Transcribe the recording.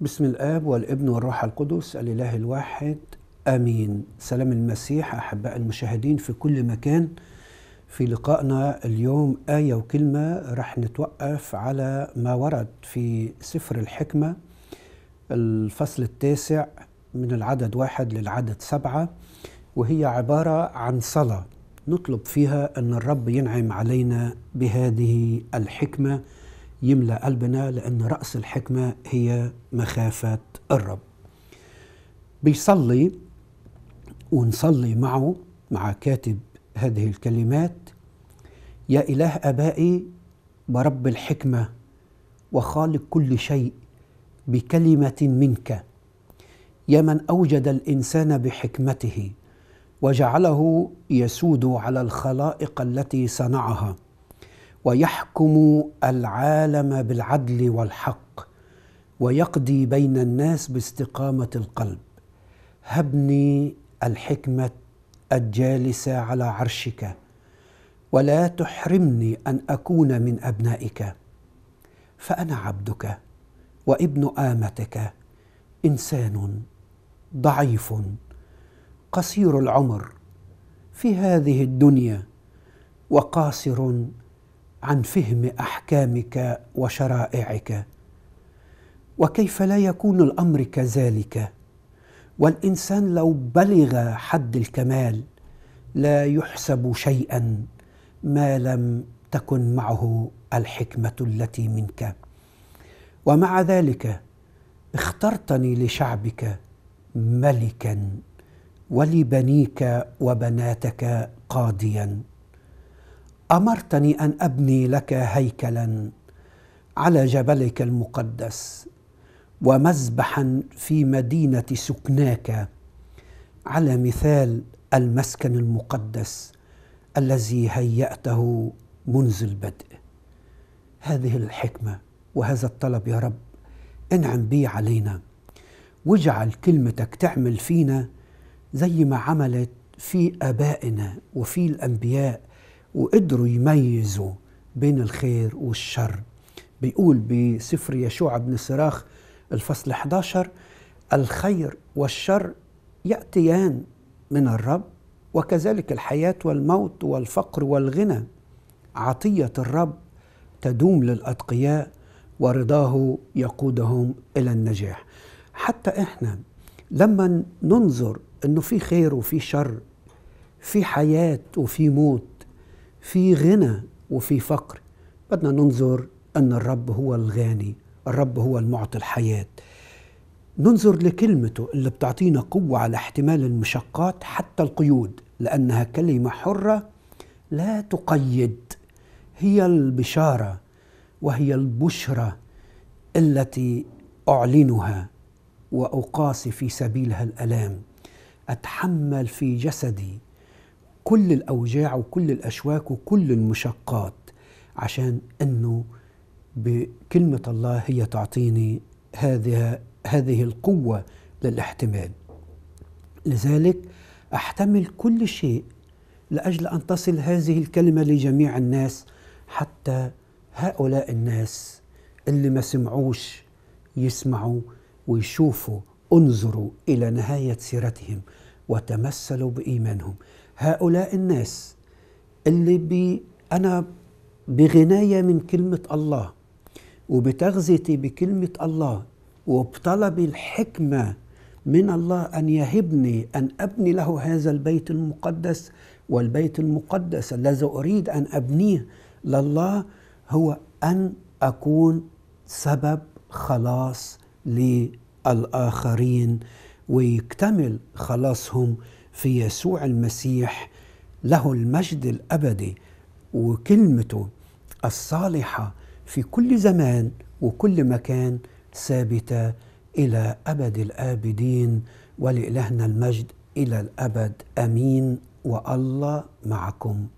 بسم الآب والابن والروح القدس الإله الواحد آمين سلام المسيح أحباء المشاهدين في كل مكان في لقائنا اليوم آية وكلمة رح نتوقف على ما ورد في سفر الحكمة الفصل التاسع من العدد واحد للعدد سبعة وهي عبارة عن صلاة نطلب فيها أن الرب ينعم علينا بهذه الحكمة يملا قلبنا لان راس الحكمه هي مخافه الرب بيصلي ونصلي معه مع كاتب هذه الكلمات يا اله ابائي برب الحكمه وخالق كل شيء بكلمه منك يا من اوجد الانسان بحكمته وجعله يسود على الخلائق التي صنعها ويحكم العالم بالعدل والحق ويقضي بين الناس باستقامه القلب هبني الحكمه الجالسه على عرشك ولا تحرمني ان اكون من ابنائك فانا عبدك وابن امتك انسان ضعيف قصير العمر في هذه الدنيا وقاصر عن فهم احكامك وشرائعك وكيف لا يكون الامر كذلك والانسان لو بلغ حد الكمال لا يحسب شيئا ما لم تكن معه الحكمه التي منك ومع ذلك اخترتني لشعبك ملكا ولبنيك وبناتك قاضيا امرتني ان ابني لك هيكلا على جبلك المقدس ومذبحا في مدينه سكناك على مثال المسكن المقدس الذي هياته منذ البدء هذه الحكمه وهذا الطلب يا رب انعم بيه علينا واجعل كلمتك تعمل فينا زي ما عملت في ابائنا وفي الانبياء وقدروا يميزوا بين الخير والشر بيقول بسفر يشوع بن سراخ الفصل 11 الخير والشر يأتيان من الرب وكذلك الحياة والموت والفقر والغنى عطية الرب تدوم للأتقياء ورضاه يقودهم إلى النجاح حتى إحنا لما ننظر أنه في خير وفي شر في حياة وفي موت في غنى وفي فقر بدنا ننظر أن الرب هو الغاني الرب هو المعطي الحياة ننظر لكلمته اللي بتعطينا قوة على احتمال المشقات حتى القيود لأنها كلمة حرة لا تقيد هي البشارة وهي البشرى التي أعلنها وأقاسي في سبيلها الألام أتحمل في جسدي كل الأوجاع وكل الأشواك وكل المشقات عشان أنه بكلمة الله هي تعطيني هذه هذه القوة للاحتمال لذلك أحتمل كل شيء لأجل أن تصل هذه الكلمة لجميع الناس حتى هؤلاء الناس اللي ما سمعوش يسمعوا ويشوفوا انظروا إلى نهاية سيرتهم وتمثلوا بإيمانهم هؤلاء الناس اللي بي أنا بغناية من كلمة الله وبتغذيتي بكلمة الله وبطلبي الحكمة من الله أن يهبني أن أبني له هذا البيت المقدس والبيت المقدس الذي أريد أن أبنيه لله هو أن أكون سبب خلاص للآخرين ويكتمل خلاصهم في يسوع المسيح له المجد الابدي وكلمته الصالحه في كل زمان وكل مكان ثابته الى ابد الابدين ولالهنا المجد الى الابد امين والله معكم